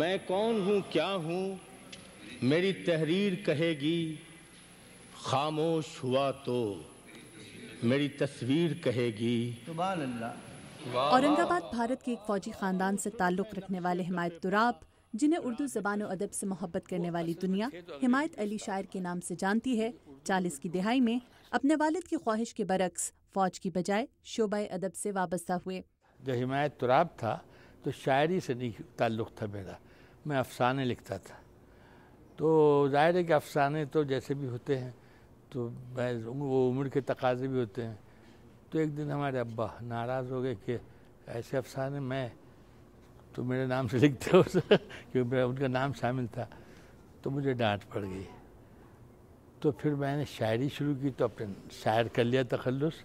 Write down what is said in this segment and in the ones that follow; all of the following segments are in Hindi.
मैं कौन हूँ क्या हूँ मेरी तहरीर कहेगी खामोश हुआ तो मेरी तस्वीर कहेगी औरंगाबाद भारत के एक फौजी खानदान से ताल्लुक़ रखने वाले हिमायत तुराब जिन्हें उर्दू जबान और अदब से मोहब्बत करने वाली दुनिया हिमायत अली शायर के नाम से जानती है चालीस की दिहाई में अपने वालिद की ख्वाहिश के बरक्स फौज की बजाय शोबा अदब से वाबस्ता हुए जो हिमायत तुराब था तो शायरी से नहीं ताल्लुक़ था मेरा मैं अफ़साने लिखता था तो ज़ाहिर है कि अफ़साने तो जैसे भी होते हैं तो मैं वो उम्र के तकाजे भी होते हैं तो एक दिन हमारे अब्बा नाराज़ हो गए कि ऐसे अफ़साने मैं तो मेरे नाम से लिखते हो क्योंकि मेरा उनका नाम शामिल था तो मुझे डांट पड़ गई तो फिर मैंने शायरी शुरू की तो अपने शायर कर लिया तखलस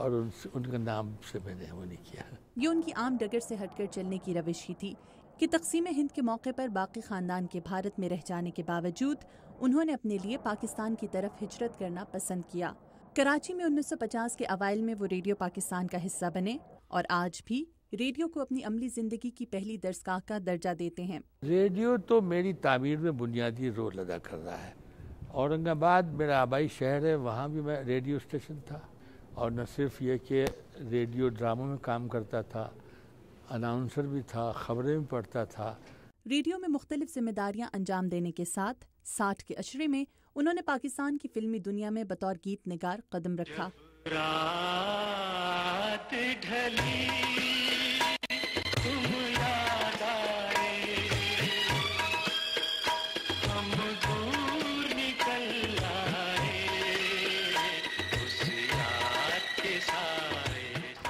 और उन, उनका नाम से मैंने वो नहीं किया ये उनकी आम डगर से हटकर चलने की रविश ही थी कि तकसीम हिंद के मौके पर बाकी ख़ानदान के भारत में रह जाने के बावजूद उन्होंने अपने लिए पाकिस्तान की तरफ हिजरत करना पसंद किया कराची में 1950 के अवाइल में वो रेडियो पाकिस्तान का हिस्सा बने और आज भी रेडियो को अपनी अमली ज़िंदगी की पहली दर्जगाह का दर्जा देते हैं रेडियो तो मेरी तामीर में बुनियादी रोल अदा कर रहा है औरंगाबाद मेरा आबाई शहर है वहाँ भी मैं रेडियो स्टेशन था और न सिर्फ ये कि रेडियो ड्रामों में काम करता था अनाउंसर भी था खबरें भी पढ़ता था रेडियो में मुख्तलिफ जिम्मेदारियां अंजाम देने के साथ साठ के अशरे में उन्होंने पाकिस्तान की फिल्मी दुनिया में बतौर गीत निगार कदम रखा रात ढली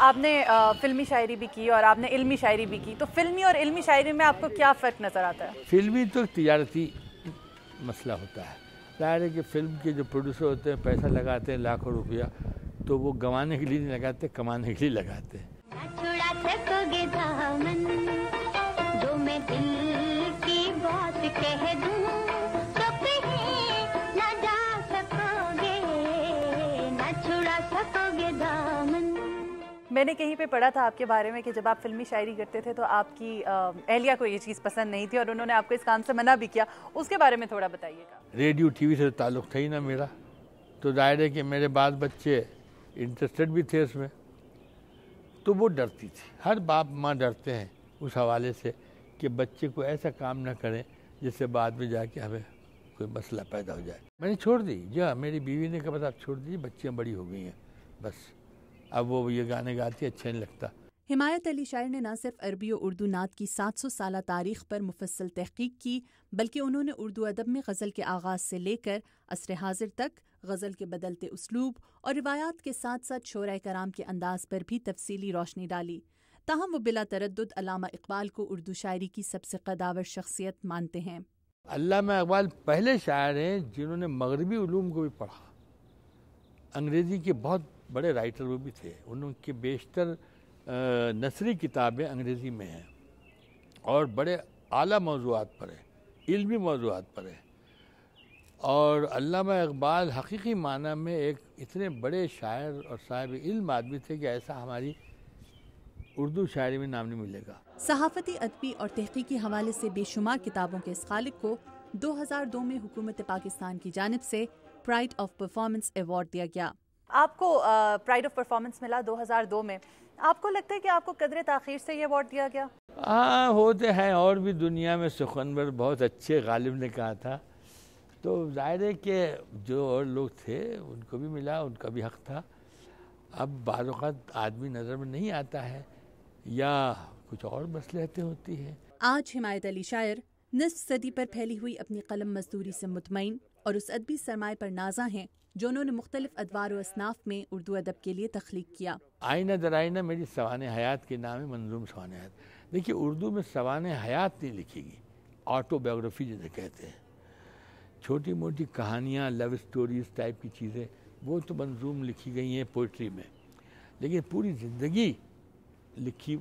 आपने फिल्मी शायरी भी की और आपने इल्मी शायरी भी की तो फिल्मी और इल्मी शायरी में आपको क्या फ़र्क नज़र आता है फिल्मी तो तजारती मसला होता है जाहिर है कि फिल्म के जो प्रोड्यूसर होते हैं पैसा लगाते हैं लाखों रुपया तो वो गंवाने के लिए नहीं लगाते कमाने के लिए लगाते हैं दिल की बात कह दूं मैंने कहीं पे पढ़ा था आपके बारे में कि जब आप फिल्मी शायरी करते थे तो आपकी अहलिया को ये चीज़ पसंद नहीं थी और उन्होंने आपको इस काम से मना भी किया उसके बारे में थोड़ा बताइएगा रेडियो टीवी से तो ताल्लुक था ही ना मेरा तो जाहिर है कि मेरे बाद बच्चे इंटरेस्टेड भी थे उसमें तो वो डरती थी हर बाप माँ डरते हैं उस हवाले से कि बच्चे को ऐसा काम ना करें जिससे बाद में जाके हमें कोई मसला पैदा हो जाए मैंने छोड़ दी जी हाँ, मेरी बीवी ने कहा बस आप छोड़ दीजिए बच्चियाँ बड़ी हो गई हैं बस अब वो ये गाने गाती अच्छा नहीं लगता हिमायत अली शायर ने न सिर्फ अरबी और उर्दू नात की सात सौ साल तारीख पर मुफसल तहकीक की बल्कि उन्होंने उर्दू अदब में गज़ल के आगाज़ से लेकर असर हाजिर तक गज़ल के बदलते उसलूब और रिवायात के साथ साथ शोर कराम के अंदाज पर भी तफसीली रोशनी डाली ताहम वो बिला तरद अलामा इकबाल को उर्दू शायरी की सबसे कदावर शख्सियत मानते हैं अलामा इकबाल पहले शायर हैं जिन्होंने मगरबी को भी पढ़ा अंग्रेज़ी के बहुत बड़े राइटर वो भी थे उनके बेशतर नसरी किताबें अंग्रेज़ी में हैं और बड़े आला मौजूद पर है इल्मी मौजूद पर हैं और अल्लामा इकबाल हकीकी माना में एक इतने बड़े शायर और साहिब इल्म आदमी थे कि ऐसा हमारी उर्दू शायरी में नाम नहीं मिलेगा सहाफ़ती अदबी और तहकीकी हवाले से बेशुमार किताबों के इस खालिक को 2002 में हुकूमत पाकिस्तान की जानब से प्राइड ऑफ परफॉर्मेंस एवॉर्ड दिया गया आपको प्राइड ऑफ परफॉर्मेंस मिला 2002 में आपको लगता है कि आपको कदर तखिर से ये अवार्ड दिया गया हाँ होते तो हैं और भी दुनिया में सुखनवर बहुत अच्छे गालिब ने कहा था तो जाहिर है कि जो और लोग थे उनको भी मिला उनका भी हक था अब बाज़ात आदमी नज़र में नहीं आता है या कुछ और मसलहतें होती हैं आज हिमायत अली शायर निसफ सदी पर फैली हुई अपनी कलम मजदूरी से मुतमिन और उस अदबी सरमाए पर नाजा हैं जो उन्होंने मुख्तलिफ अदवार असनाफ में उर्दू अदब के लिए तख्लीक किया आईना आइना आईना मेरी सवान हयात के नाम है मंजूम सवान हयात देखिए उर्दू में सवान हयात नहीं लिखेगी ऑटोबायोग्राफी जैसे कहते हैं छोटी मोटी कहानियाँ लव स्टोरीज टाइप की चीज़ें वो तो मंजूम लिखी गई हैं पोइट्री में लेकिन पूरी ज़िंदगी लिखी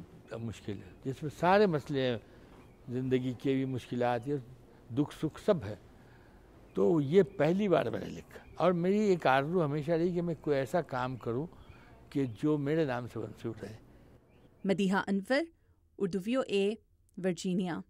मुश्किल है जिसमें सारे मसले हैं ज़िंदगी के भी मुश्किल दुख सुख सब है तो ये पहली बार मैंने लिखा और मेरी एक आरजू हमेशा रही कि मैं कोई ऐसा काम करूं कि जो मेरे नाम से मंसूर रहे मदीहा अनवर उर्दू ए वर्जीनिया